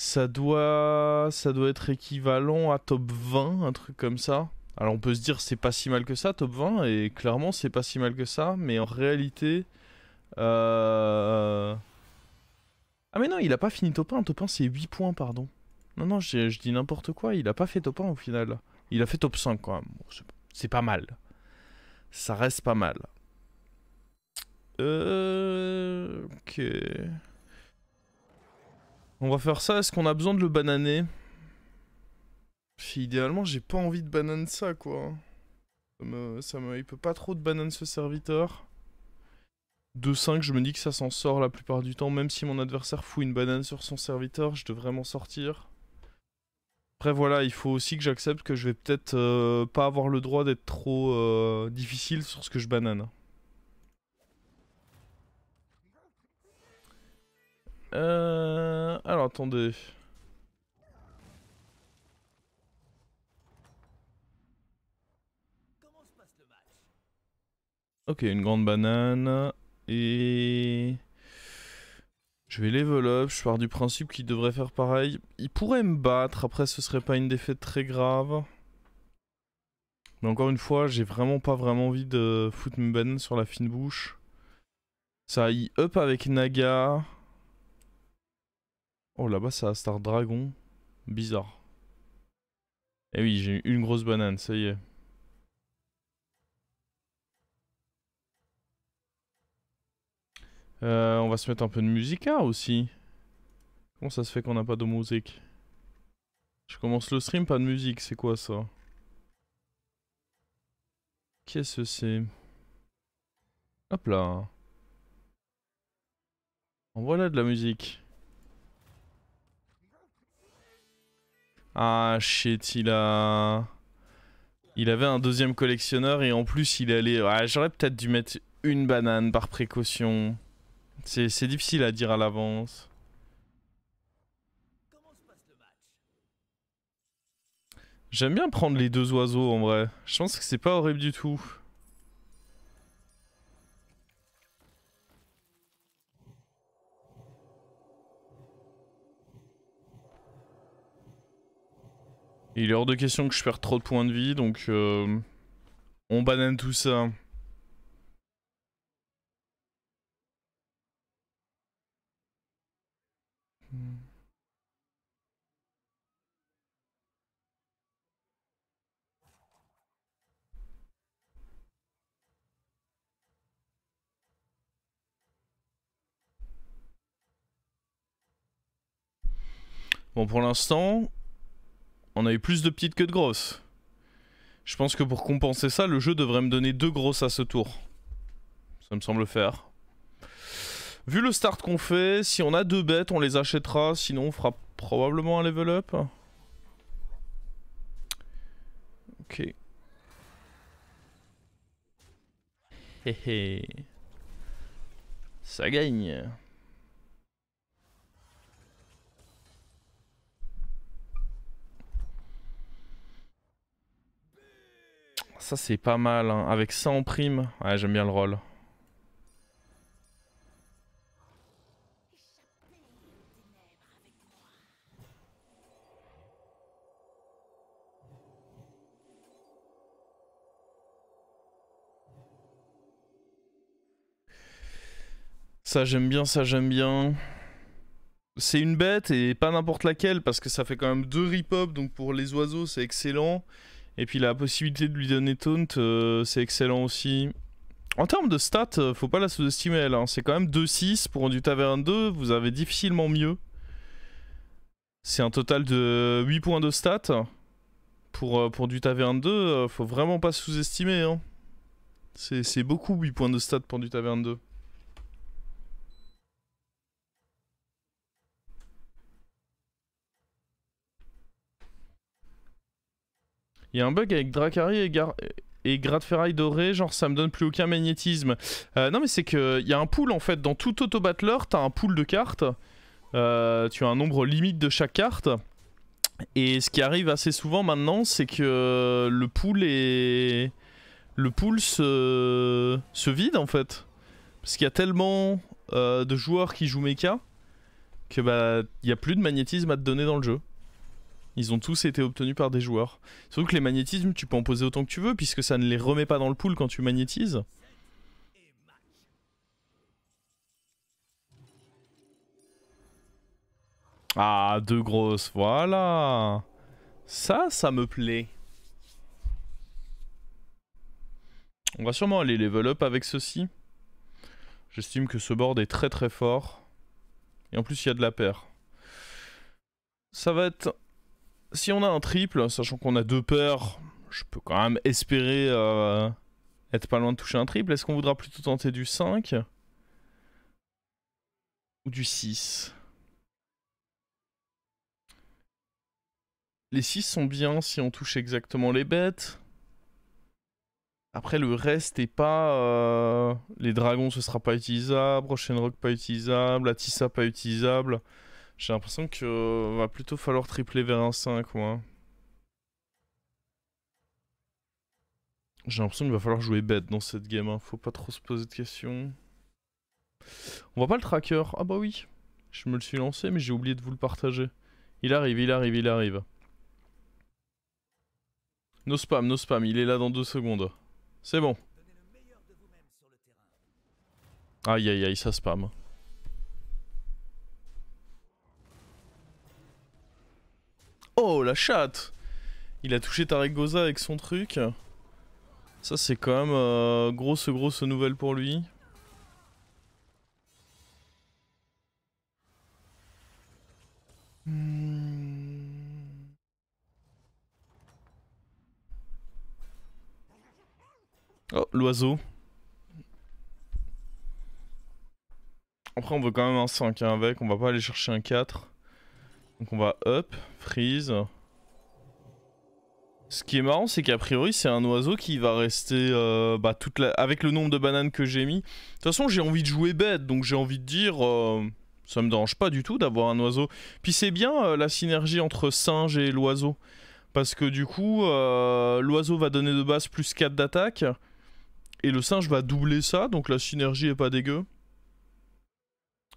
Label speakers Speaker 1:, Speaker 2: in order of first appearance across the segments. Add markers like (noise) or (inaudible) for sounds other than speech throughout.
Speaker 1: ça doit, ça doit être équivalent à top 20, un truc comme ça. Alors on peut se dire c'est pas si mal que ça, top 20, et clairement c'est pas si mal que ça, mais en réalité... Euh, ah mais non, il a pas fini top 1, top 1 c'est 8 points, pardon. Non, non, je, je dis n'importe quoi, il a pas fait top 1 au final. Il a fait top 5 quand même, c'est pas mal. Ça reste pas mal. Euh... Ok... On va faire ça. Est-ce qu'on a besoin de le bananer Idéalement, j'ai pas envie de banane ça, quoi. Ça me, il peut pas trop de banane ce serviteur. 2-5, je me dis que ça s'en sort la plupart du temps. Même si mon adversaire fout une banane sur son serviteur, je devrais vraiment sortir. Après, voilà, il faut aussi que j'accepte que je vais peut-être euh, pas avoir le droit d'être trop euh, difficile sur ce que je banane. Euh attendez. Ok, une grande banane. Et... Je vais level up, je pars du principe qu'il devrait faire pareil. Il pourrait me battre, après ce serait pas une défaite très grave. Mais encore une fois, j'ai vraiment pas vraiment envie de foutre mes sur la fine bouche. Ça, est, up avec Naga. Oh là-bas ça a Star Dragon. Bizarre. Eh oui, j'ai une grosse banane, ça y est. Euh, on va se mettre un peu de musica aussi. Comment ça se fait qu'on n'a pas de musique Je commence le stream, pas de musique, c'est quoi ça Qu'est-ce que c'est Hop là. En voilà de la musique. Ah shit, il a... Il avait un deuxième collectionneur et en plus il allait... Ah, j'aurais peut-être dû mettre une banane par précaution. C'est difficile à dire à l'avance. J'aime bien prendre les deux oiseaux en vrai. Je pense que c'est pas horrible du tout. Il est hors de question que je perde trop de points de vie, donc euh, on banane tout ça. Bon, pour l'instant, on a eu plus de petites que de grosses. Je pense que pour compenser ça, le jeu devrait me donner deux grosses à ce tour. Ça me semble faire. Vu le start qu'on fait, si on a deux bêtes, on les achètera. Sinon, on fera probablement un level up. Ok. Hé Ça gagne. Ça c'est pas mal, hein. avec ça en prime, ouais, j'aime bien le rôle. Ça j'aime bien, ça j'aime bien. C'est une bête et pas n'importe laquelle parce que ça fait quand même deux rip-hop donc pour les oiseaux c'est excellent. Et puis la possibilité de lui donner taunt, euh, c'est excellent aussi. En termes de stats, euh, faut pas la sous-estimer elle. Hein. C'est quand même 2-6 pour du Taverne 2, vous avez difficilement mieux. C'est un total de 8 points de stats. Pour, euh, pour du Taverne 2, faut vraiment pas sous-estimer. Hein. C'est beaucoup 8 points de stats pour du Taverne 2. Il y a un bug avec Dracari et, Gar ferraille doré, genre ça me donne plus aucun magnétisme. Euh, non mais c'est que y a un pool en fait, dans tout auto battler, t'as un pool de cartes. Euh, tu as un nombre limite de chaque carte. Et ce qui arrive assez souvent maintenant, c'est que le pool est le pool se, vide en fait. Parce qu'il y a tellement euh, de joueurs qui jouent mecha que bah il a plus de magnétisme à te donner dans le jeu. Ils ont tous été obtenus par des joueurs. Surtout que les magnétismes, tu peux en poser autant que tu veux, puisque ça ne les remet pas dans le pool quand tu magnétises. Ah, deux grosses, voilà. Ça, ça me plaît. On va sûrement aller level up avec ceci. J'estime que ce board est très très fort. Et en plus, il y a de la paire. Ça va être si on a un triple, sachant qu'on a deux peurs, je peux quand même espérer euh, être pas loin de toucher un triple. Est-ce qu'on voudra plutôt tenter du 5 ou du 6 Les 6 sont bien si on touche exactement les bêtes. Après, le reste est pas. Euh, les dragons, ce sera pas utilisable. rock pas utilisable. Atissa, pas utilisable. J'ai l'impression que euh, va plutôt falloir tripler vers un 5, moi. J'ai l'impression qu'il va falloir jouer bête dans cette game, hein. faut pas trop se poser de questions. On voit pas le tracker Ah bah oui Je me le suis lancé, mais j'ai oublié de vous le partager. Il arrive, il arrive, il arrive. No spam, no spam, il est là dans deux secondes. C'est bon. Aïe aïe aïe, ça spam. Oh la chatte Il a touché Tarek Goza avec son truc. Ça c'est quand même euh, grosse grosse nouvelle pour lui. Hmm. Oh, l'oiseau. Après, on veut quand même un 5 hein, avec, on va pas aller chercher un 4. Donc on va up, freeze. Ce qui est marrant, c'est qu'a priori, c'est un oiseau qui va rester euh, bah, toute avec le nombre de bananes que j'ai mis. De toute façon, j'ai envie de jouer bête, donc j'ai envie de dire... Euh, ça me dérange pas du tout d'avoir un oiseau. Puis c'est bien euh, la synergie entre singe et l'oiseau. Parce que du coup, l'oiseau va donner de base plus 4 d'attaque. Et le singe va doubler ça, donc la synergie est pas dégueu.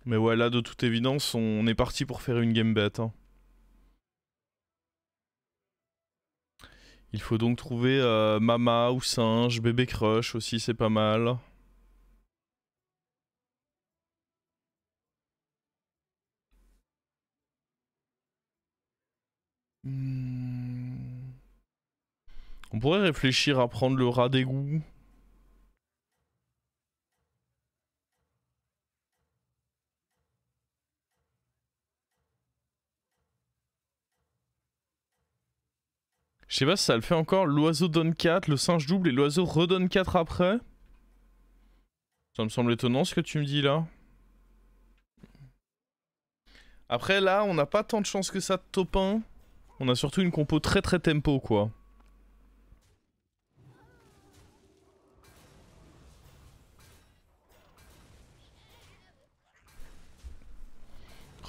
Speaker 1: Mais ouais, là, de toute évidence, on est parti pour faire une game bête hein. Il faut donc trouver euh, Mama ou Singe, Bébé Crush aussi, c'est pas mal. Hmm. On pourrait réfléchir à prendre le rat d'égout. Je sais pas si ça le fait encore. L'oiseau donne 4, le singe double et l'oiseau redonne 4 après. Ça me semble étonnant ce que tu me dis là. Après là, on n'a pas tant de chance que ça de top 1. On a surtout une compo très très tempo quoi.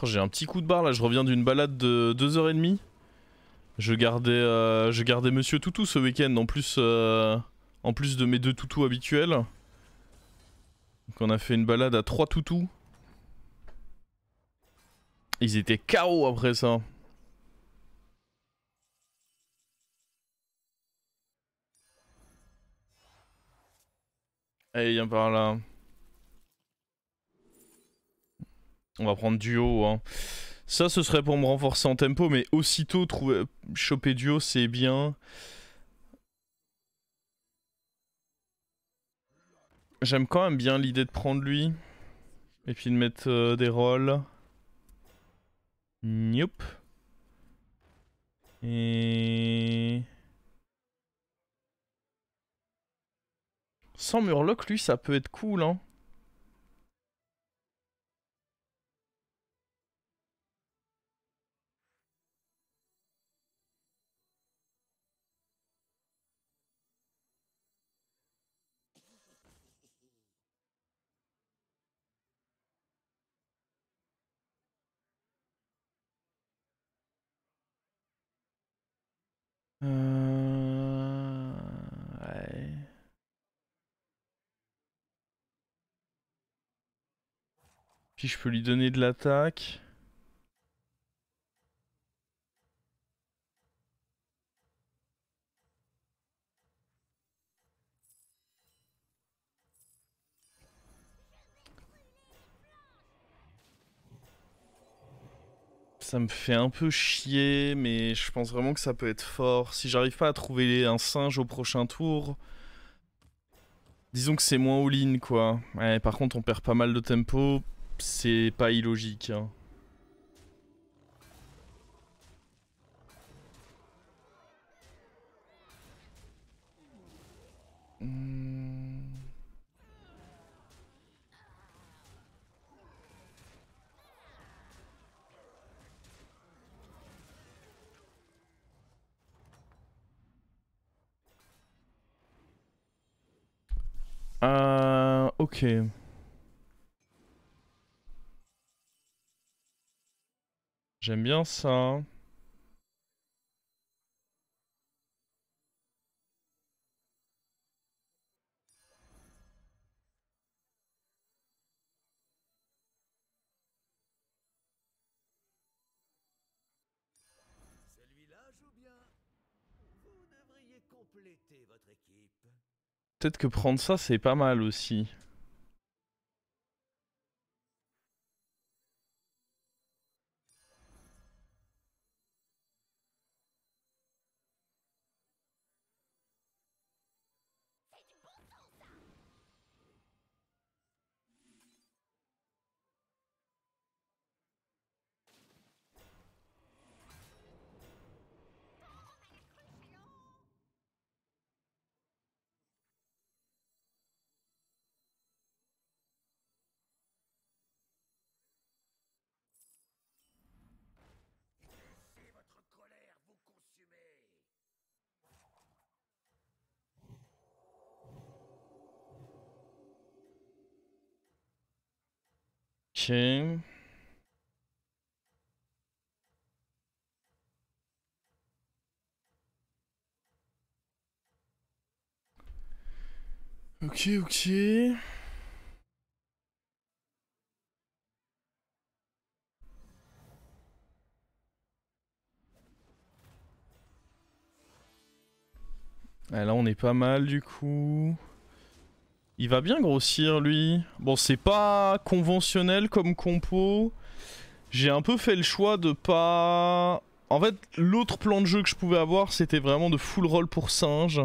Speaker 1: Oh, j'ai un petit coup de barre là, je reviens d'une balade de 2h30. Je gardais, euh, je gardais Monsieur Toutou ce week-end, en, plus, euh, en plus de mes deux toutous habituels. Donc on a fait une balade à trois toutous. Ils étaient KO après ça. Allez, viens par là. On va prendre duo, Hein. Ça, ce serait pour me renforcer en tempo, mais aussitôt trouver... choper duo, c'est bien. J'aime quand même bien l'idée de prendre lui. Et puis de mettre euh, des rolls. Nope. Et... Sans Murloc, lui, ça peut être cool, hein. Euh, Puis je peux lui donner de l'attaque. ça me fait un peu chier, mais je pense vraiment que ça peut être fort. Si j'arrive pas à trouver un singe au prochain tour, disons que c'est moins all-in, quoi. par contre, on perd pas mal de tempo, c'est pas illogique. Hein. Ok euh, ok. J'aime bien ça. peut-être que prendre ça, c'est pas mal aussi. Ok. Ok, ah, là, on est pas mal du coup. Il va bien grossir lui. Bon c'est pas conventionnel comme compo. J'ai un peu fait le choix de pas... En fait l'autre plan de jeu que je pouvais avoir c'était vraiment de full roll pour singe.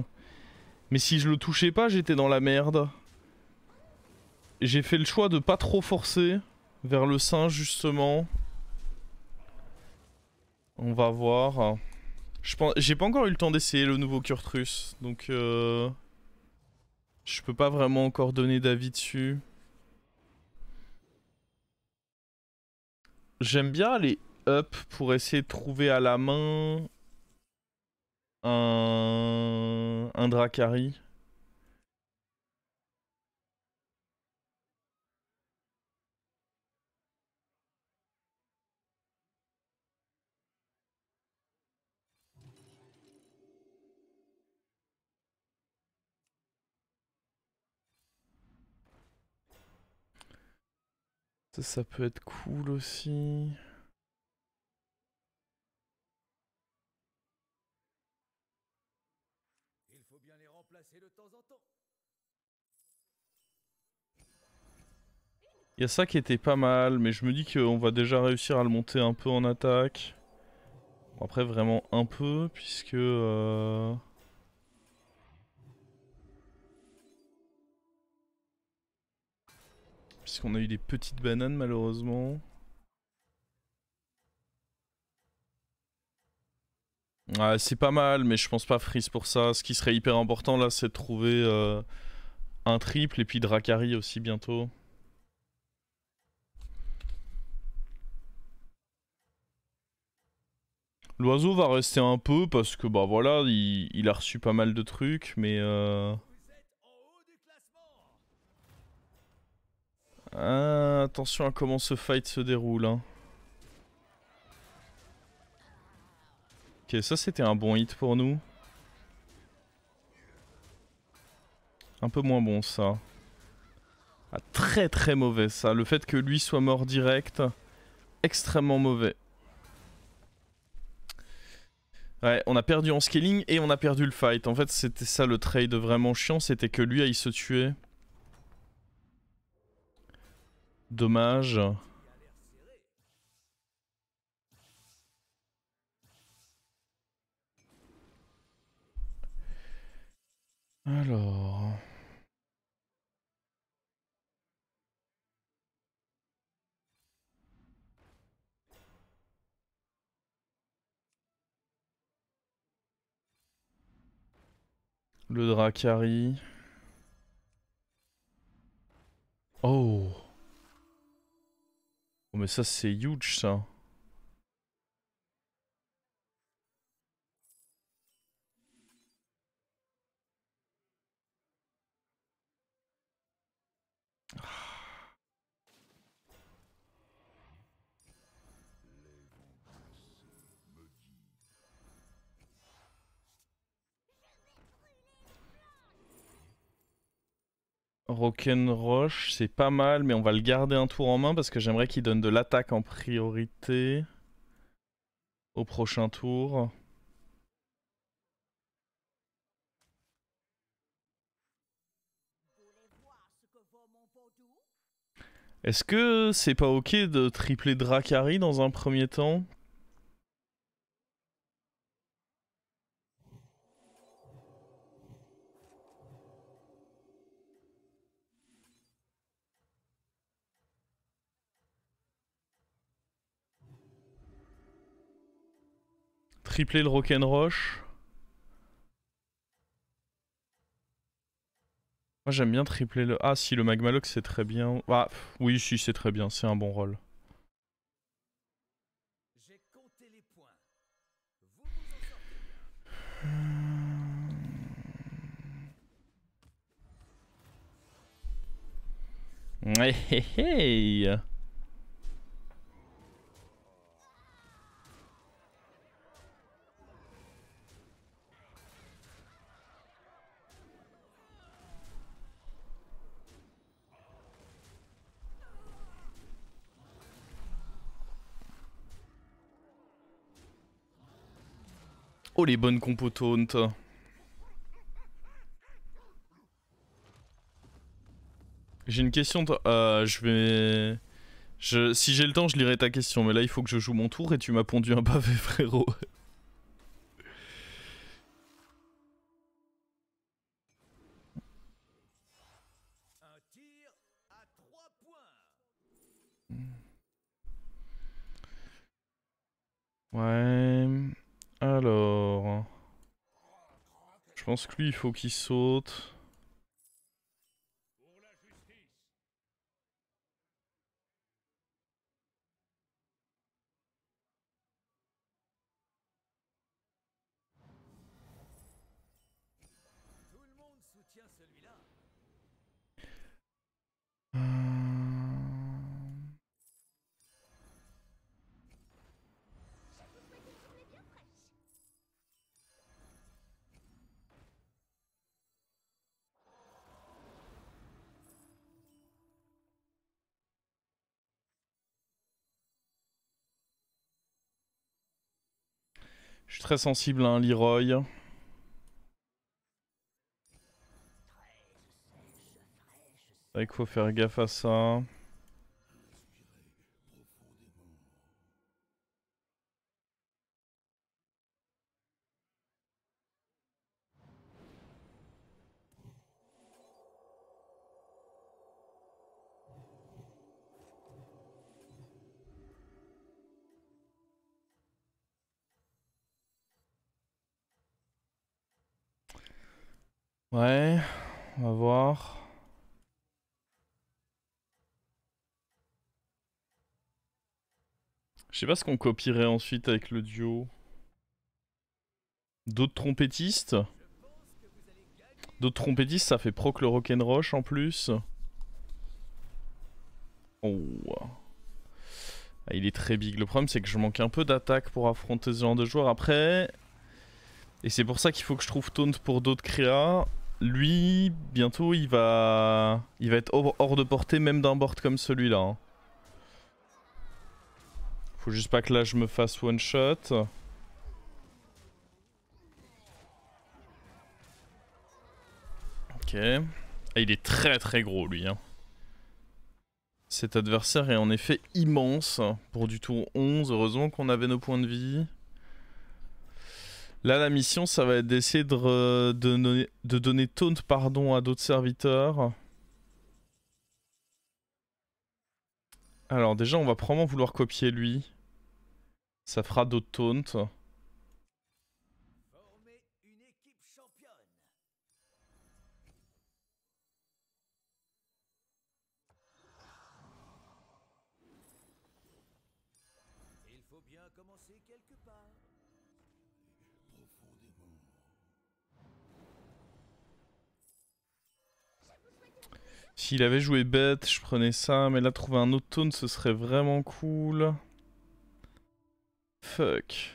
Speaker 1: Mais si je le touchais pas j'étais dans la merde. J'ai fait le choix de pas trop forcer vers le singe justement. On va voir. J'ai pas encore eu le temps d'essayer le nouveau Kurtrus donc... Euh... Je peux pas vraiment encore donner d'avis dessus. J'aime bien aller up pour essayer de trouver à la main un, un Dracari. Ça, peut être cool aussi. Il faut y a ça qui était pas mal, mais je me dis qu'on va déjà réussir à le monter un peu en attaque. après, vraiment un peu, puisque... Euh, qu'on a eu des petites bananes malheureusement. c'est pas mal, mais je pense pas freeze pour ça. Ce qui serait hyper important là, c'est de trouver euh, un triple et puis Dracari aussi bientôt. L'oiseau va rester un peu parce que bah voilà, il, a reçu pas mal de trucs, mais... Euh, Ah, attention à comment ce fight se déroule. Hein. Ok, ça c'était un bon hit pour nous. Un peu moins bon ça. Ah, très très mauvais ça. Le fait que lui soit mort direct, extrêmement mauvais. Ouais, on a perdu en scaling et on a perdu le fight. En fait, c'était ça le trade vraiment chiant, c'était que lui aille se tuer. Dommage. Alors... Le Dracari. Oh Oh mais ça c'est huge ça. Rock'n'Roche, c'est pas mal, mais on va le garder un tour en main parce que j'aimerais qu'il donne de l'attaque en priorité au prochain tour. Est-ce que c'est pas ok de tripler Dracari dans un premier temps tripler le rock'n'roche. Moi j'aime bien tripler le... Ah si, le Magmaloc c'est très bien. Ah oui, si c'est très bien, c'est un bon rôle. Hey, hey, hey. Oh les bonnes compos J'ai une question, euh, je vais... Je... Si j'ai le temps, je lirai ta question, mais là il faut que je joue mon tour et tu m'as pondu un pavé (laughs) frérot. pense que lui, il faut qu'il saute. Tout le monde soutient celui-là. Je suis très sensible à un hein, Leroy. Il faut faire gaffe à ça. Ouais, on va voir. Je sais pas ce qu'on copierait ensuite avec le duo. D'autres trompettistes D'autres trompettistes, ça fait proc le roche en plus. Oh. Ah, il est très big. Le problème, c'est que je manque un peu d'attaque pour affronter ce genre de joueur. Après, et c'est pour ça qu'il faut que je trouve taunt pour d'autres créas. Lui, bientôt, il va, il va être hors, de portée même d'un board comme celui-là. Hein. Faut juste pas que là je me fasse one shot. Ok. il est très très gros lui. Hein. Cet adversaire est en effet immense pour du tour 11. Heureusement qu'on avait nos points de vie. Là, la mission, ça va être d'essayer de, de, donner, taunt pardon, à d'autres serviteurs. Alors déjà, on va probablement vouloir copier lui. Ça fera d'autres taunts. S'il avait joué bête, je prenais ça, mais là, trouver un autre tone, ce serait vraiment cool. Fuck.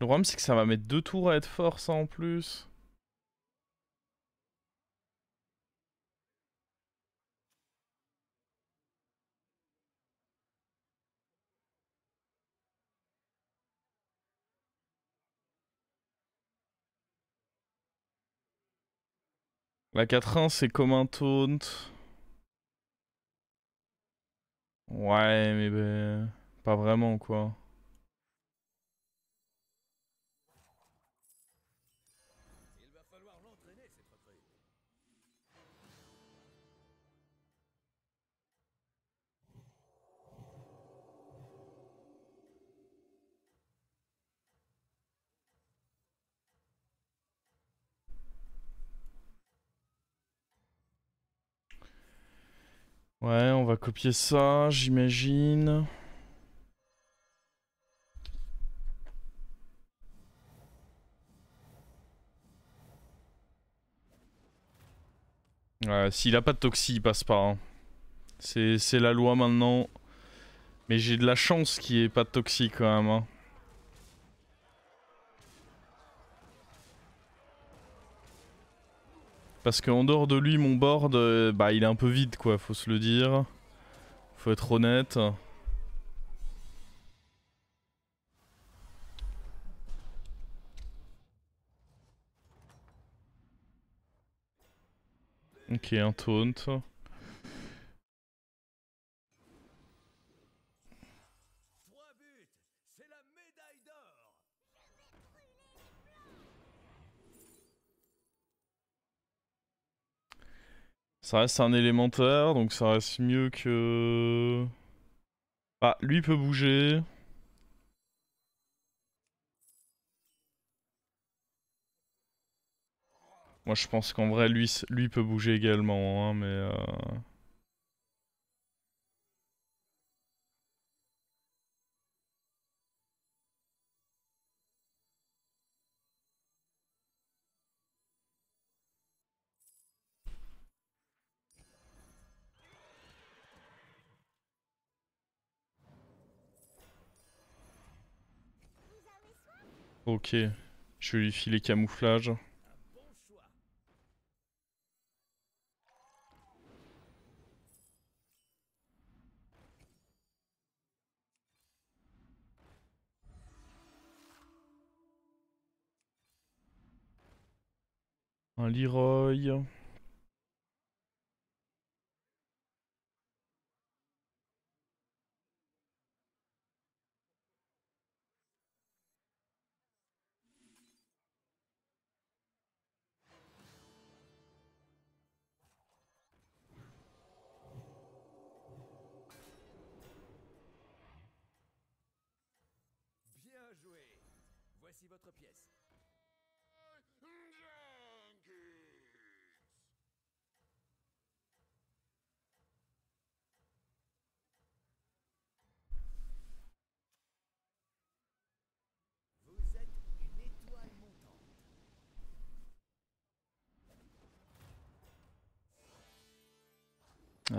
Speaker 1: Le problème, c'est que ça va mettre deux tours à être fort, ça, hein, en plus. La 4-1, c'est comme un taunt. Ouais, mais ben pas vraiment, quoi. Ouais, on va copier ça, j'imagine. Ouais, s'il a pas de toxi, il passe pas. Hein. C'est la loi maintenant. Mais j'ai de la chance qu'il ait pas de toxi quand même. Hein. Parce qu'en dehors de lui, mon board, euh, bah, il est un peu vide, quoi, faut se le dire. Faut être honnête. Ok, un taunt. Ça reste un élémentaire, donc ça reste mieux que... Ah, lui peut bouger. Moi je pense qu'en vrai lui, lui peut bouger également, hein, mais... Euh, Ok, je lui lui les camouflage. Un liroy.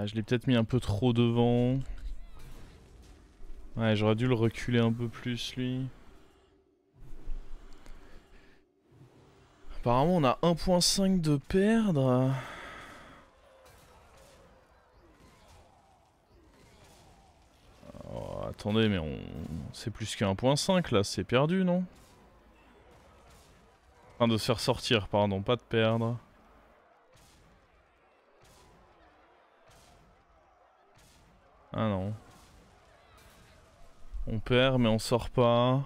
Speaker 1: je l'ai peut-être mis un peu trop devant. Ouais, j'aurais dû le reculer un peu plus, lui. Apparemment, on a 1.5 de perdre. Oh, attendez, mais on... c'est plus qu'un 1.5, là. C'est perdu, non Enfin, de se faire sortir, pardon, pas de perdre. Ah non. On perd mais on sort pas.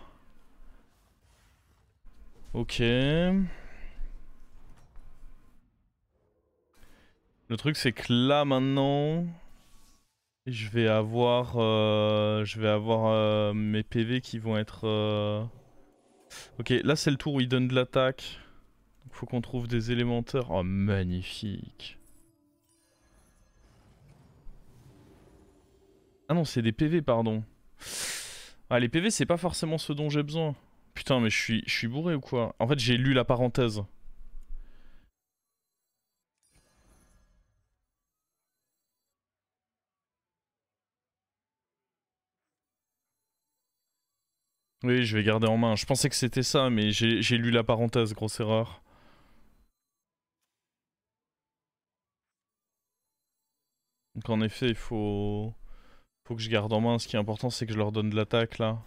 Speaker 1: Ok. Le truc c'est que là maintenant, je vais avoir, euh, je vais avoir euh, mes PV qui vont être. Euh, ok, là c'est le tour où il donne de l'attaque. Faut qu'on trouve des élémentaires. Oh magnifique. Ah non, c'est des PV, pardon. Ah, les PV, c'est pas forcément ce dont j'ai besoin. Putain, mais je suis, je suis bourré ou quoi En fait, j'ai lu la parenthèse. Oui, je vais garder en main. Je pensais que c'était ça, mais j'ai lu la parenthèse, grosse erreur. Donc en effet, il faut... Faut que je garde en main. Ce qui est important, c'est que je leur donne de l'attaque là.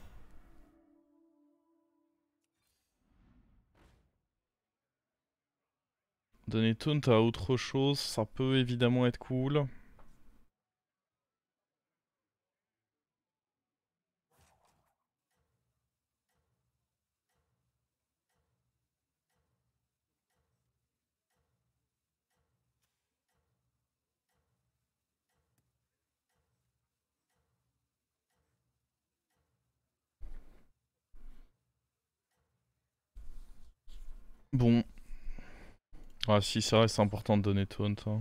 Speaker 1: Donner taunt à autre chose, ça peut évidemment être cool. Bon. Ah si, ça vrai, c'est important de donner taunt. temps. Hein.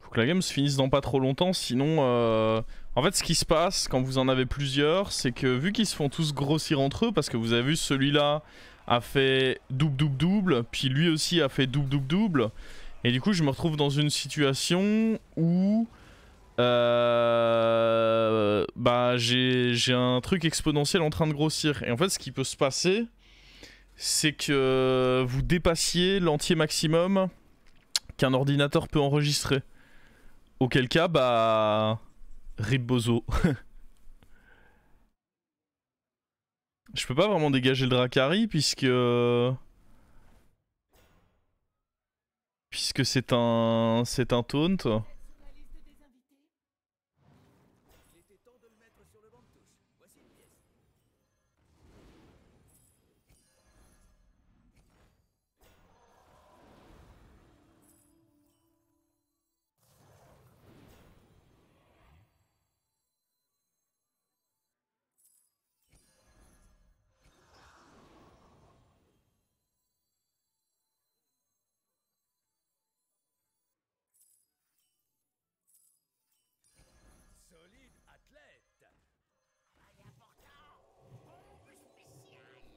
Speaker 1: Faut que la game se finisse dans pas trop longtemps, sinon... Euh, en fait, ce qui se passe quand vous en avez plusieurs, c'est que vu qu'ils se font tous grossir entre eux, parce que vous avez vu celui-là a fait double double double, puis lui aussi a fait double double double, et du coup, je me retrouve dans une situation où euh, bah, j'ai un truc exponentiel en train de grossir. Et en fait, ce qui peut se passer, c'est que vous dépassiez l'entier maximum qu'un ordinateur peut enregistrer. Auquel cas, bah... Ribozo. (laughs) Je peux pas vraiment dégager le Dracari puisque... que c'est un, c'est un taunt.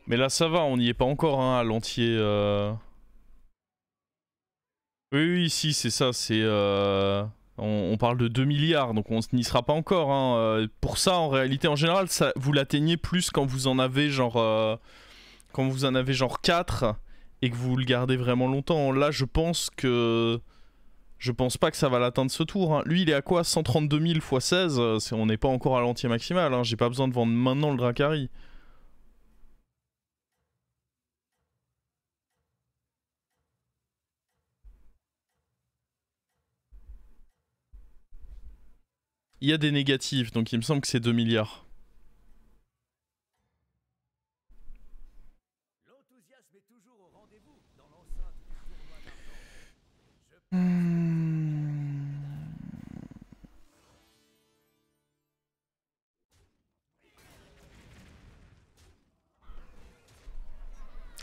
Speaker 1: Mais là ça va, on n'y est pas encore hein, à l'entier. Euh. Oui, oui, si, c'est ça, c'est... Euh, on, parle de 2 milliards, donc on n'y sera pas encore. Hein, euh. Pour ça, en réalité, en général, vous l'atteignez plus quand vous en avez genre... Quand vous en avez genre 4 et que vous le gardez vraiment longtemps. Là, je pense que... Je pense pas que ça va l'atteindre ce tour. Hein. Lui, il est à quoi 132 000 x 16 On n'est pas encore à l'entier maximal. J'ai pas besoin de vendre maintenant le Dracari. Il y a des négatifs, donc il me semble que c'est 2 milliards.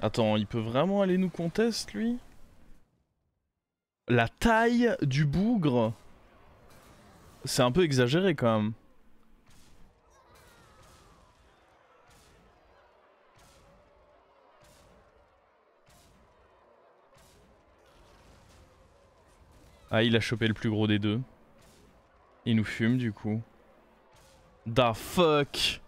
Speaker 1: Attends, il peut vraiment aller nous contester, lui La taille du bougre c'est un peu exagéré quand même. Ah, il a chopé le plus gros des deux. Il nous fume du coup. Da fuck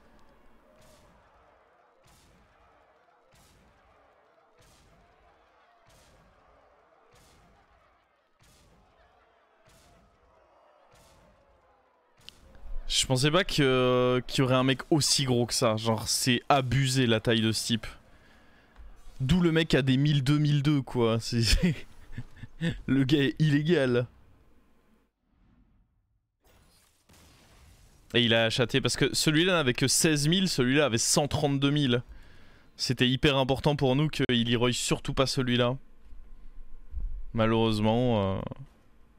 Speaker 1: Je pensais pas euh, qu'il y aurait un mec aussi gros que ça. Genre, c'est abusé la taille de ce type. D'où le mec a des 1000-2002, quoi. (laughs) le gars est illégal. Et il a acheté... parce que celui-là n'avait que 16 000, celui-là avait 132 000. C'était hyper important pour nous qu'il y roye surtout pas celui-là. Malheureusement... Euh,